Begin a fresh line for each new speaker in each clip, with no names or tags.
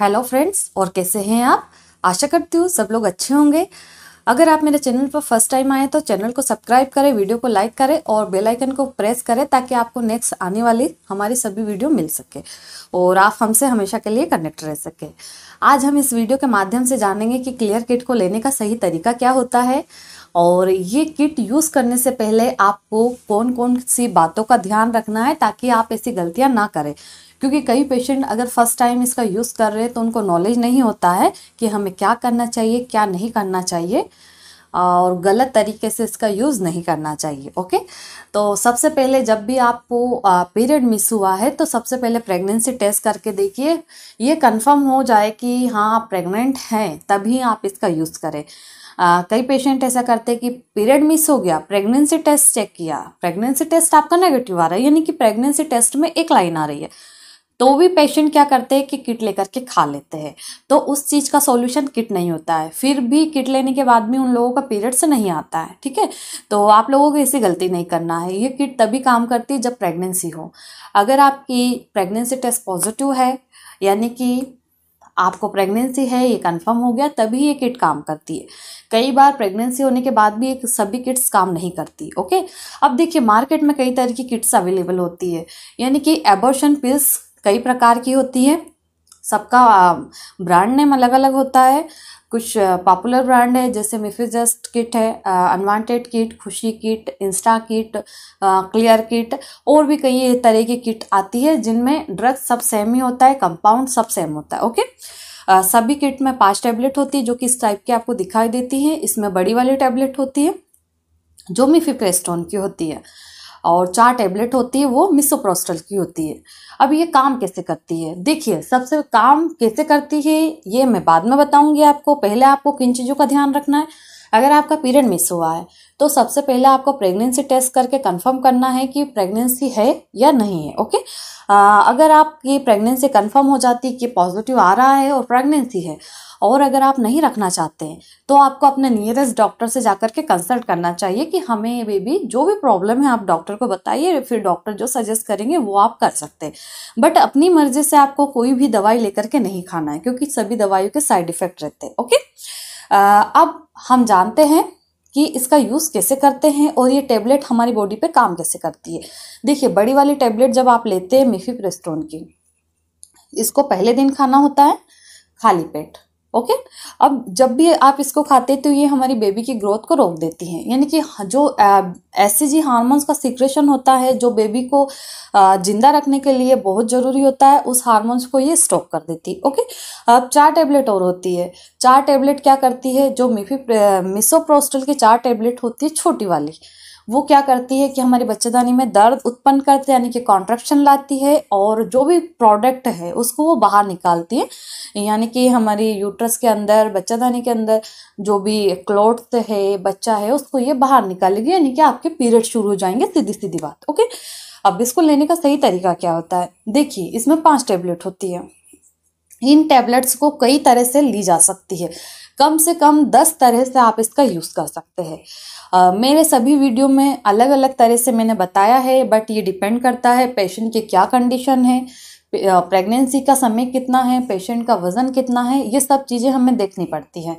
hello friends और कैसे हैं आप आशा करती हूँ सब लोग अच्छे होंगे अगर आप मेरे चैनल पर फर्स्ट टाइम आए तो चैनल को सब्सक्राइब करें वीडियो को लाइक करें और बेल आइकन को प्रेस करें ताकि आपको नेक्स्ट आने वाली हमारी सभी वीडियो मिल सके और आप हमसे हमेशा के लिए कनेक्ट रह सके आज हम इस वीडियो के माध्यम से जानेंगे कि क्लियर किट को लेने का सही तरीका क्या होता है और ये किट यूज़ करने से पहले आपको कौन कौन सी बातों का ध्यान रखना है ताकि आप ऐसी गलतियाँ ना करें क्योंकि कई पेशेंट अगर फर्स्ट टाइम इसका यूज़ कर रहे हैं तो उनको नॉलेज नहीं होता है कि हमें क्या करना चाहिए क्या नहीं करना चाहिए और गलत तरीके से इसका यूज़ नहीं करना चाहिए ओके तो सबसे पहले जब भी आपको पीरियड मिस हुआ है तो सबसे पहले प्रेगनेंसी टेस्ट करके देखिए ये कंफर्म हो जाए कि हाँ आप प्रेग्नेंट हैं तभी आप इसका यूज़ करें कई पेशेंट ऐसा करते हैं कि पीरियड मिस हो गया प्रेगनेंसी टेस्ट चेक किया प्रेगनेंसी टेस्ट आपका नेगेटिव आ रहा है यानी कि प्रेगनेंसी टेस्ट में एक लाइन आ रही है तो भी पेशेंट क्या करते हैं कि किट लेकर के खा लेते हैं तो उस चीज़ का सॉल्यूशन किट नहीं होता है फिर भी किट लेने के बाद भी उन लोगों का पीरियड्स नहीं आता है ठीक है तो आप लोगों को ऐसी गलती नहीं करना है ये किट तभी काम करती है जब प्रेगनेंसी हो अगर आपकी प्रेगनेंसी टेस्ट पॉजिटिव है यानी कि आपको प्रेगनेंसी है ये कंफर्म हो गया तभी ये किट काम करती है कई बार प्रेगनेंसी होने के बाद भी एक सभी किट्स काम नहीं करती ओके अब देखिए मार्केट में कई तरह की किट्स अवेलेबल होती है यानी कि एबोर्शन पिल्स कई प्रकार की होती है सबका ब्रांड नेम अलग अलग होता है कुछ पॉपुलर ब्रांड है जैसे मिफिजस्ट किट है unwanted kit Khushi kit insta kit clear kit और भी कई तरह की किट आती है जिनमें ड्रग सब सेम ही होता है कंपाउंड सब सेम होता है ओके सभी किट में पांच टैबलेट होती है जो कि इस टाइप की आपको दिखाई देती है इसमें बड़ी वाली टैबलेट होती है जो मिफिप्रेस्टोन की होती है और चार टेबलेट होती है वो मिसोप्रोस्टल की होती है अब ये काम कैसे करती है देखिए सबसे काम कैसे करती है ये मैं बाद में बताऊंगी आपको पहले आपको किन चीज़ों का ध्यान रखना है अगर आपका पीरियड मिस हुआ है तो सबसे पहले आपको प्रेगनेंसी टेस्ट करके कंफर्म करना है कि प्रेगनेंसी है या नहीं है ओके आ, अगर आपकी प्रेगनेंसी कंफर्म हो जाती है कि पॉजिटिव आ रहा है और प्रेगनेंसी है और अगर आप नहीं रखना चाहते हैं तो आपको अपने नियरेस्ट डॉक्टर से जाकर के कंसल्ट करना चाहिए कि हमें बेबी जो भी प्रॉब्लम है आप डॉक्टर को बताइए फिर डॉक्टर जो सजेस्ट करेंगे वो आप कर सकते हैं बट अपनी मर्जी से आपको कोई भी दवाई लेकर के नहीं खाना है क्योंकि सभी दवाइयों के साइड इफेक्ट रहते हैं ओके अब हम जानते हैं कि इसका यूज़ कैसे करते हैं और ये टेबलेट हमारी बॉडी पे काम कैसे करती है देखिए बड़ी वाली टेबलेट जब आप लेते हैं मिफी प्रेस्टोन की इसको पहले दिन खाना होता है खाली पेट ओके अब जब भी आप इसको खाते हैं तो ये हमारी बेबी की ग्रोथ को रोक देती है यानी कि जो एस जी हार्मोन्स का सिक्रेशन होता है जो बेबी को जिंदा रखने के लिए बहुत ज़रूरी होता है उस हार्मोन्स को ये स्टॉप कर देती है ओके अब चार टेबलेट और होती है चार टेबलेट क्या करती है जो मिफी मिसोप्रोस्टल की चार टेबलेट होती है छोटी वाली वो क्या करती है कि हमारी बच्चेदानी में दर्द उत्पन्न करते यानी कि कॉन्ट्रेक्शन लाती है और जो भी प्रोडक्ट है उसको वो बाहर निकालती है यानी कि हमारी यूट्रस के अंदर बच्चेदानी के अंदर जो भी क्लोट है बच्चा है उसको ये बाहर निकालेगी यानी कि आपके पीरियड शुरू हो जाएंगे सीधी सीधी बात ओके अब इसको लेने का सही तरीका क्या होता है देखिए इसमें पांच टेबलेट होती है इन टैबलेट्स को कई तरह से ली जा सकती है कम से कम दस तरह से आप इसका यूज़ कर सकते हैं मेरे सभी वीडियो में अलग अलग तरह से मैंने बताया है बट ये डिपेंड करता है पेशेंट की क्या कंडीशन है प्रेगनेंसी का समय कितना है पेशेंट का वज़न कितना है ये सब चीज़ें हमें देखनी पड़ती हैं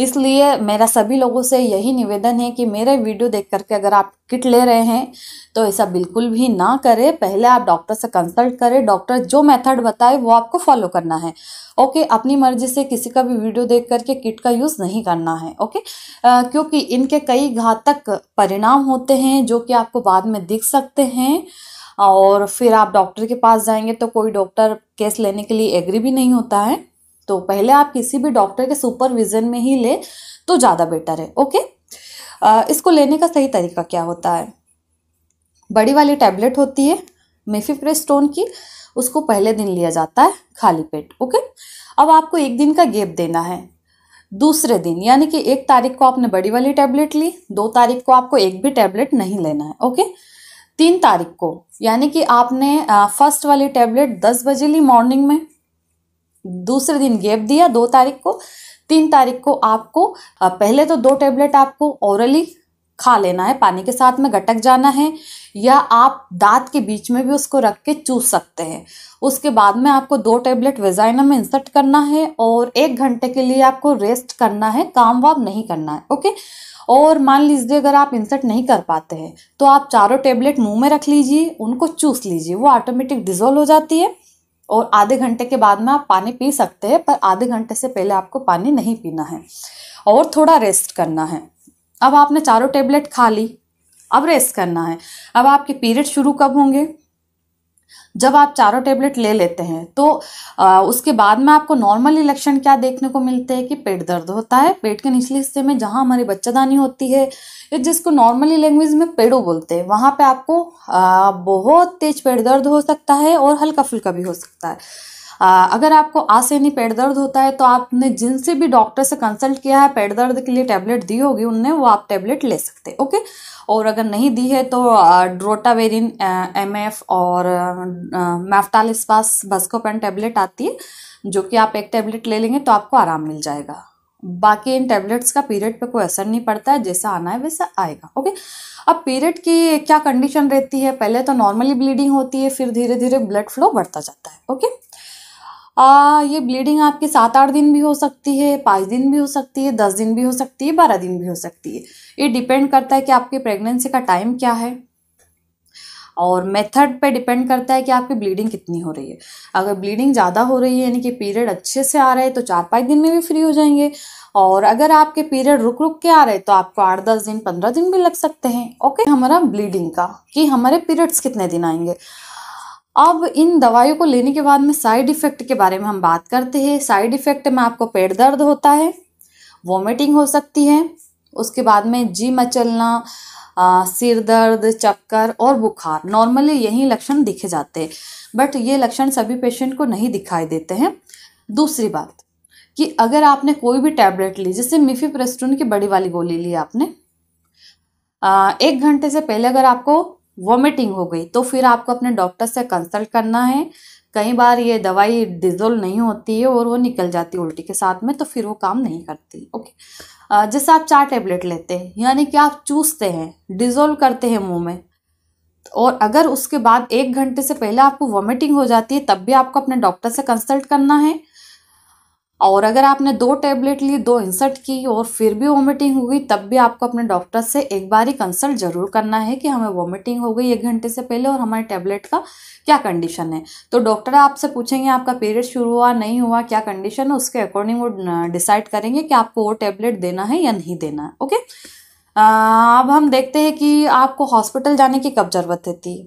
इसलिए मेरा सभी लोगों से यही निवेदन है कि मेरे वीडियो देख करके अगर आप किट ले रहे हैं तो ऐसा बिल्कुल भी ना करें पहले आप डॉक्टर से कंसल्ट करें डॉक्टर जो मेथड बताए वो आपको फॉलो करना है ओके अपनी मर्जी से किसी का भी वीडियो देख करके किट का यूज़ नहीं करना है ओके आ, क्योंकि इनके कई घातक परिणाम होते हैं जो कि आपको बाद में दिख सकते हैं और फिर आप डॉक्टर के पास जाएंगे तो कोई डॉक्टर केस लेने के लिए एग्री भी नहीं होता है तो पहले आप किसी भी डॉक्टर के सुपरविज़न में ही ले तो ज़्यादा बेटर है ओके आ, इसको लेने का सही तरीका क्या होता है बड़ी वाली टैबलेट होती है मेफिप्रेस्टोन की उसको पहले दिन लिया जाता है खाली पेट ओके अब आपको एक दिन का गेप देना है दूसरे दिन यानी कि एक तारीख को आपने बड़ी वाली टैबलेट ली दो तारीख को आपको एक भी टैबलेट नहीं लेना है ओके तीन तारीख को यानी कि आपने फर्स्ट वाली टैबलेट दस बजे ली मॉर्निंग में दूसरे दिन गैप दिया दो तारीख को तीन तारीख को आपको पहले तो दो टैबलेट आपको ओरली खा लेना है पानी के साथ में गटक जाना है या आप दांत के बीच में भी उसको रख के चूस सकते हैं उसके बाद में आपको दो टैबलेट वेजाइना में इंसर्ट करना है और एक घंटे के लिए आपको रेस्ट करना है काम वाम नहीं करना है ओके और मान लीजिए अगर आप इंसर्ट नहीं कर पाते हैं तो आप चारों टेबलेट मुंह में रख लीजिए उनको चूस लीजिए वो ऑटोमेटिक डिजोल्व हो जाती है और आधे घंटे के बाद में आप पानी पी सकते हैं पर आधे घंटे से पहले आपको पानी नहीं पीना है और थोड़ा रेस्ट करना है अब आपने चारों टेबलेट खा ली अब रेस्ट करना है अब आपके पीरियड शुरू कब होंगे जब आप चारों टेबलेट ले लेते हैं तो आ, उसके बाद में आपको नॉर्मल इलेक्शन क्या देखने को मिलते हैं कि पेट दर्द होता है पेट के निचले हिस्से में जहाँ हमारी बच्चादानी होती है या जिसको नॉर्मली लैंग्वेज में पेड़ो बोलते हैं वहाँ पे आपको आ, बहुत तेज पेट दर्द हो सकता है और हल्का फुल्का भी हो सकता है आ, अगर आपको आज नहीं पेट दर्द होता है तो आपने जिनसे भी डॉक्टर से कंसल्ट किया है पेट दर्द के लिए टैबलेट दी होगी उनने वो आप टैबलेट ले सकते ओके और अगर नहीं दी है तो ड्रोटावेरिन एम एफ और पास बस्कोपेन टेबलेट आती है जो कि आप एक टेबलेट ले लेंगे तो आपको आराम मिल जाएगा बाकी इन टेबलेट्स का पीरियड पे कोई असर नहीं पड़ता है जैसा आना है वैसा आएगा ओके अब पीरियड की क्या कंडीशन रहती है पहले तो नॉर्मली ब्लीडिंग होती है फिर धीरे धीरे ब्लड फ्लो बढ़ता जाता है ओके आ, ये ब्लीडिंग आपकी सात आठ दिन भी हो सकती है पाँच दिन भी हो सकती है दस दिन भी हो सकती है बारह दिन भी हो सकती है ये डिपेंड करता है कि आपकी प्रेगनेंसी का टाइम क्या है और मेथड पे डिपेंड करता है कि आपकी ब्लीडिंग कितनी हो रही है अगर ब्लीडिंग ज़्यादा हो रही है यानी कि पीरियड अच्छे से आ रहे हैं तो चार पाँच दिन में भी फ्री हो जाएंगे और अगर आपके पीरियड रुक रुक के आ रहे हैं तो आपको आठ दस दिन पंद्रह दिन भी लग सकते हैं ओके हमारा ब्लीडिंग का कि हमारे पीरियड्स कितने दिन आएंगे अब इन दवाइयों को लेने के बाद में साइड इफ़ेक्ट के बारे में हम बात करते हैं साइड इफ़ेक्ट में आपको पेट दर्द होता है वॉमिटिंग हो सकती है उसके बाद में जी मचलना सिर दर्द चक्कर और बुखार नॉर्मली यही लक्षण दिखे जाते हैं बट ये लक्षण सभी पेशेंट को नहीं दिखाई देते हैं दूसरी बात कि अगर आपने कोई भी टैबलेट ली जैसे मिफी प्रेस्टून की बड़ी वाली गोली ली आपने आ, एक घंटे से पहले अगर आपको वॉमिटिंग हो गई तो फिर आपको अपने डॉक्टर से कंसल्ट करना है कई बार ये दवाई डिजोल्व नहीं होती है और वो निकल जाती है उल्टी के साथ में तो फिर वो काम नहीं करती ओके जैसे आप चार टेबलेट लेते हैं यानी कि आप चूसते हैं डिजोल्व करते हैं मुंह में और अगर उसके बाद एक घंटे से पहले आपको वॉमिटिंग हो जाती है तब भी आपको अपने डॉक्टर से कंसल्ट करना है और अगर आपने दो टैबलेट ली दो इंसर्ट की और फिर भी वॉमिटिंग हुई तब भी आपको अपने डॉक्टर से एक बार ही कंसल्ट ज़रूर करना है कि हमें वॉमिटिंग हो गई एक घंटे से पहले और हमारे टैबलेट का क्या कंडीशन है तो डॉक्टर आपसे पूछेंगे आपका पीरियड शुरू हुआ नहीं हुआ क्या कंडीशन है उसके अकॉर्डिंग वो डिसाइड करेंगे कि आपको वो टैबलेट देना है या नहीं देना है ओके अब हम देखते हैं कि आपको हॉस्पिटल जाने की कब ज़रूरत है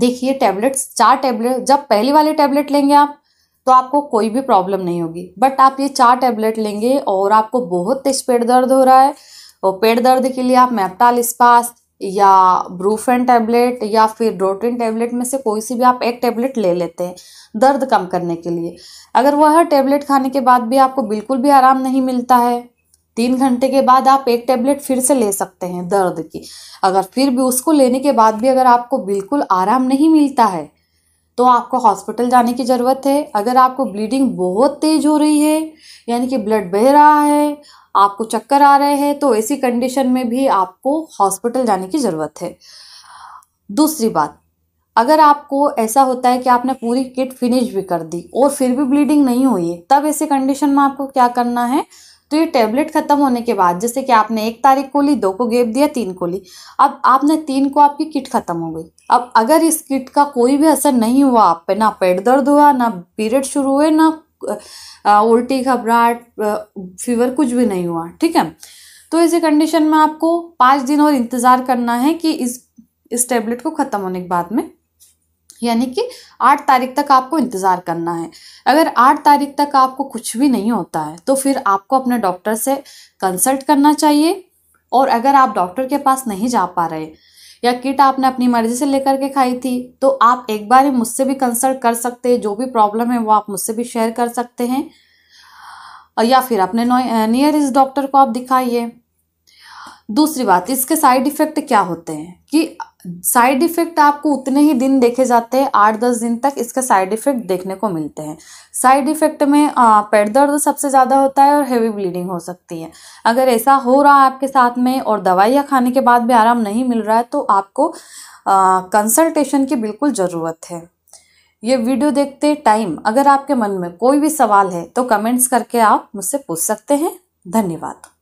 देखिए टैबलेट्स चार टैबलेट जब पहली वाली टैबलेट लेंगे आप तो आपको कोई भी प्रॉब्लम नहीं होगी बट आप ये चार टैबलेट लेंगे और आपको बहुत तेज पेट दर्द हो रहा है और पेट दर्द के लिए आप मैप्टाल इस्पास या ब्रूफेन टैबलेट या फिर ड्रोटिन टैबलेट में से कोई सी भी आप एक टैबलेट ले लेते हैं दर्द कम करने के लिए अगर वह टैबलेट खाने के बाद भी आपको बिल्कुल भी आराम नहीं मिलता है तीन घंटे के बाद आप एक टैबलेट फिर से ले सकते हैं दर्द की अगर फिर भी उसको लेने के बाद भी अगर आपको बिल्कुल आराम नहीं मिलता है तो आपको हॉस्पिटल जाने की ज़रूरत है अगर आपको ब्लीडिंग बहुत तेज़ हो रही है यानी कि ब्लड बह रहा है आपको चक्कर आ रहे हैं तो ऐसी कंडीशन में भी आपको हॉस्पिटल जाने की ज़रूरत है दूसरी बात अगर आपको ऐसा होता है कि आपने पूरी किट फिनिश भी कर दी और फिर भी ब्लीडिंग नहीं हुई है तब ऐसे कंडीशन में आपको क्या करना है तो ये टेबलेट ख़त्म होने के बाद जैसे कि आपने एक तारीख को ली दो को गेप दिया तीन को ली अब आपने तीन को आपकी किट ख़त्म हो गई अब अगर इस किट का कोई भी असर नहीं हुआ आप पे ना पेट दर्द हुआ ना पीरियड शुरू हुए ना उल्टी घबराहट फीवर कुछ भी नहीं हुआ ठीक है तो इसी कंडीशन में आपको पाँच दिन और इंतज़ार करना है कि इस इस टेबलेट को ख़त्म होने के बाद में यानी कि आठ तारीख तक आपको इंतज़ार करना है अगर आठ तारीख तक आपको कुछ भी नहीं होता है तो फिर आपको अपने डॉक्टर से कंसल्ट करना चाहिए और अगर आप डॉक्टर के पास नहीं जा पा रहे या किट आपने अपनी मर्जी से लेकर के खाई थी तो आप एक बार मुझसे भी कंसल्ट कर सकते हैं जो भी प्रॉब्लम है वो आप मुझसे भी शेयर कर सकते हैं या फिर अपने नियरेस्ट डॉक्टर को आप दिखाइए दूसरी बात इसके साइड इफ़ेक्ट क्या होते हैं कि साइड इफ़ेक्ट आपको उतने ही दिन देखे जाते हैं आठ दस दिन तक इसके साइड इफ़ेक्ट देखने को मिलते हैं साइड इफ़ेक्ट में पेट दर्द सबसे ज़्यादा होता है और हेवी ब्लीडिंग हो सकती है अगर ऐसा हो रहा है आपके साथ में और दवाइयाँ खाने के बाद भी आराम नहीं मिल रहा है तो आपको कंसल्टेशन की बिल्कुल ज़रूरत है ये वीडियो देखते टाइम अगर आपके मन में कोई भी सवाल है तो कमेंट्स करके आप मुझसे पूछ सकते हैं धन्यवाद